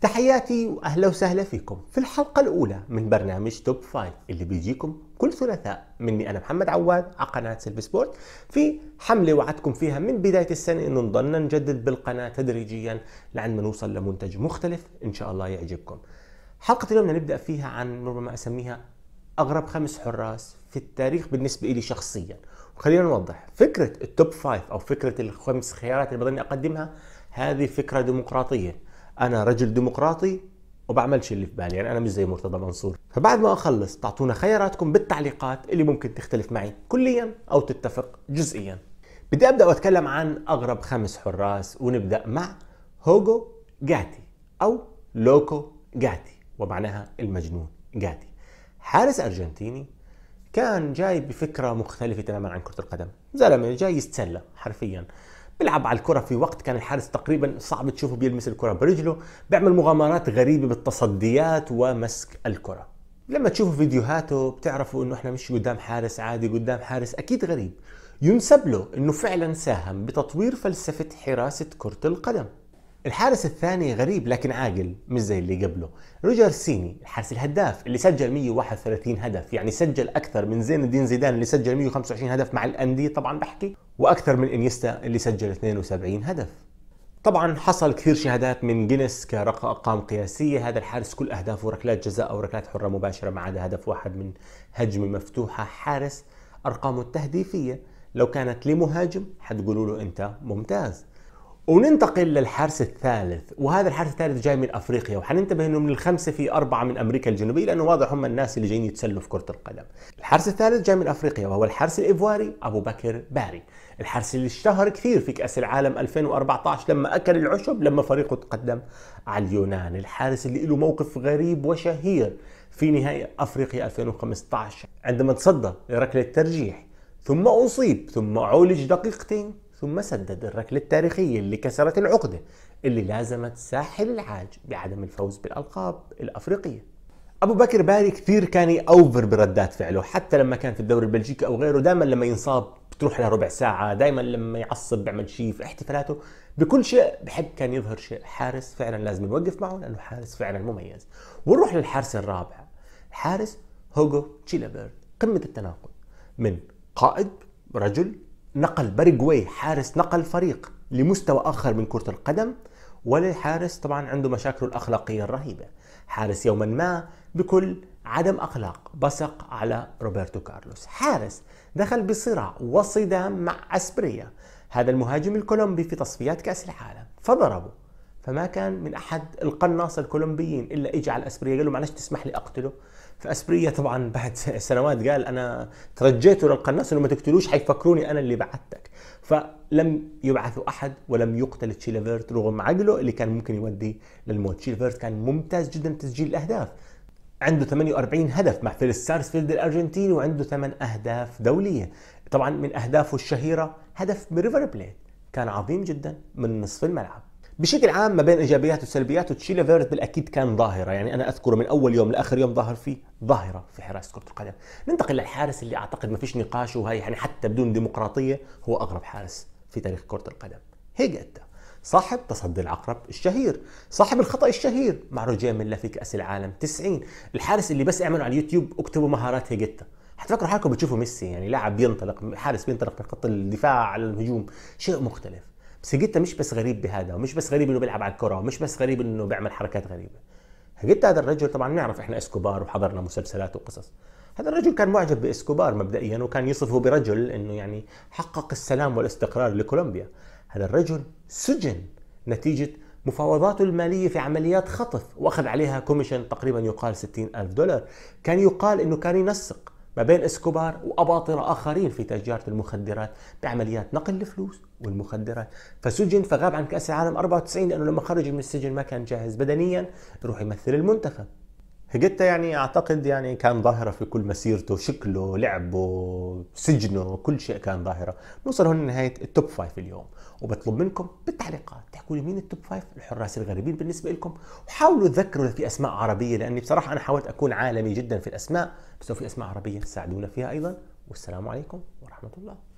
تحياتي واهلا وسهلا فيكم في الحلقه الاولى من برنامج توب 5 اللي بيجيكم كل ثلاثاء مني انا محمد عواد على قناه سيلف سبورت في حمله وعدكم فيها من بدايه السنه انه نضلنا نجدد بالقناه تدريجيا لعند ما نوصل لمنتج مختلف ان شاء الله يعجبكم. حلقه اليوم نبدا فيها عن ربما اسميها اغرب خمس حراس في التاريخ بالنسبه لي شخصيا وخلينا نوضح فكره التوب فايف او فكره الخمس خيارات اللي بضلني اقدمها هذه فكره ديمقراطيه انا رجل ديمقراطي وبعملش اللي في بالي يعني انا مش زي مرتضى منصور فبعد ما اخلص تعطونا خياراتكم بالتعليقات اللي ممكن تختلف معي كليا او تتفق جزئيا بدي ابدا واتكلم عن اغرب خمس حراس ونبدا مع هوجو جاتي او لوكو جاتي ومعناها المجنون جاتي حارس ارجنتيني كان جاي بفكره مختلفه تماما عن كره القدم زلمه جاي يتسلى حرفيا بيلعب على الكره في وقت كان الحارس تقريبا صعب تشوفه بيلمس الكره برجله بيعمل مغامرات غريبه بالتصديات ومسك الكره لما تشوفوا فيديوهاته بتعرفوا انه احنا مش قدام حارس عادي قدام حارس اكيد غريب ينسب له انه فعلا ساهم بتطوير فلسفه حراسه كره القدم الحارس الثاني غريب لكن عاقل مش زي اللي قبله روجر سيني الحارس الهداف اللي سجل 131 هدف يعني سجل اكثر من زين الدين زيدان اللي سجل 125 هدف مع الانديه طبعا بحكي واكثر من انيستا اللي سجل 72 هدف طبعا حصل كثير شهادات من جينيس كارقام قياسيه هذا الحارس كل اهدافه ركلات جزاء او ركلات حره مباشره ما عدا هدف واحد من هجمه مفتوحه حارس ارقامه التهديفيه لو كانت لمهاجم حتقولوا له انت ممتاز وننتقل للحارس الثالث وهذا الحارس الثالث جاي من افريقيا وحننتبه انه من الخمسه في اربعه من امريكا الجنوبيه لانه واضح هم الناس اللي جايين يتسلوا في كره القدم. الحارس الثالث جاي من افريقيا وهو الحارس الايفواري ابو بكر باري، الحارس اللي اشتهر كثير في كاس العالم 2014 لما اكل العشب لما فريقه تقدم على اليونان، الحارس اللي له موقف غريب وشهير في نهائي افريقيا 2015 عندما تصدى لركله الترجيح ثم اصيب ثم عولج دقيقتين ثم سدد الركلة التاريخية اللي كسرت العقدة اللي لازمت ساحل العاج بعدم الفوز بالألقاب الأفريقية أبو بكر باري كثير كان يأوفر بردات فعله حتى لما كان في الدوري البلجيكي أو غيره دائما لما ينصاب بتروح له ربع ساعة دائما لما يعصب بيعمل شيء في احتفالاته بكل شيء بحب كان يظهر شيء حارس فعلا لازم نوقف معه لأنه حارس فعلا مميز ونروح للحارس الرابع حارس هوجو تشيلابيرد قمة التناقض من قائد رجل نقل باريجواي حارس نقل فريق لمستوى اخر من كره القدم وللحارس طبعا عنده مشاكله الاخلاقيه الرهيبه حارس يوما ما بكل عدم اخلاق بصق على روبرتو كارلوس حارس دخل بصراع وصدام مع اسبريا هذا المهاجم الكولومبي في تصفيات كاس العالم فضربه فما كان من احد القناص الكولومبيين الا اجى على اسبريا قال له معلش تسمح لي اقتله فاسبريا طبعا بعد سنوات قال انا ترجيته للقناص انه ما تقتلوش حيفكروني انا اللي بعتك فلم يبعثوا احد ولم يقتل تشيلفيرت رغم عقله اللي كان ممكن يودي للموت تشيلفيرت كان ممتاز جدا تسجيل الاهداف عنده 48 هدف مع فيل سارسفيلد الارجنتيني وعنده 8 اهداف دوليه طبعا من اهدافه الشهيره هدف بريفر بليت كان عظيم جدا من نصف الملعب بشكل عام ما بين ايجابيات وسلبيات تشيلي فيرت بالاكيد كان ظاهره يعني انا اذكره من اول يوم لاخر يوم ظاهر فيه ظاهره في حراسه كره القدم ننتقل للحارس اللي اعتقد ما فيش نقاش وهي يعني حتى بدون ديمقراطيه هو اغرب حارس في تاريخ كره القدم هيجتا صاحب تصدي العقرب الشهير صاحب الخطا الشهير مع روجيه ميلا في كاس العالم 90 الحارس اللي بس اعملوا على اليوتيوب اكتبوا مهارات هيجتا حتفكروا حالكم بتشوفوا ميسي يعني لاعب بينطلق حارس بينطلق من خط الدفاع على الهجوم شيء مختلف بس هيجيتا مش بس غريب بهذا ومش بس غريب انه بيلعب على الكره ومش بس غريب انه بيعمل حركات غريبه هيجيتا هذا الرجل طبعا نعرف احنا اسكوبار وحضرنا مسلسلات وقصص هذا الرجل كان معجب باسكوبار مبدئيا وكان يصفه برجل انه يعني حقق السلام والاستقرار لكولومبيا هذا الرجل سجن نتيجه مفاوضاته المالية في عمليات خطف وأخذ عليها كوميشن تقريبا يقال 60 ألف دولار كان يقال أنه كان ينسق ما بين اسكوبار وأباطرة آخرين في تجارة المخدرات بعمليات نقل الفلوس والمخدرات فسجن فغاب عن كأس العالم 94 لأنه لما خرج من السجن ما كان جاهز بدنيا يروح يمثل المنتخب هيجيتا يعني اعتقد يعني كان ظاهره في كل مسيرته شكله لعبه سجنه كل شيء كان ظاهره نوصل هون لنهايه التوب فايف اليوم وبطلب منكم بالتعليقات تحكوا لي مين التوب فايف الحراس الغريبين بالنسبه لكم وحاولوا تذكروا في اسماء عربيه لاني بصراحه انا حاولت اكون عالمي جدا في الاسماء بس لو في اسماء عربيه ساعدونا فيها ايضا والسلام عليكم ورحمه الله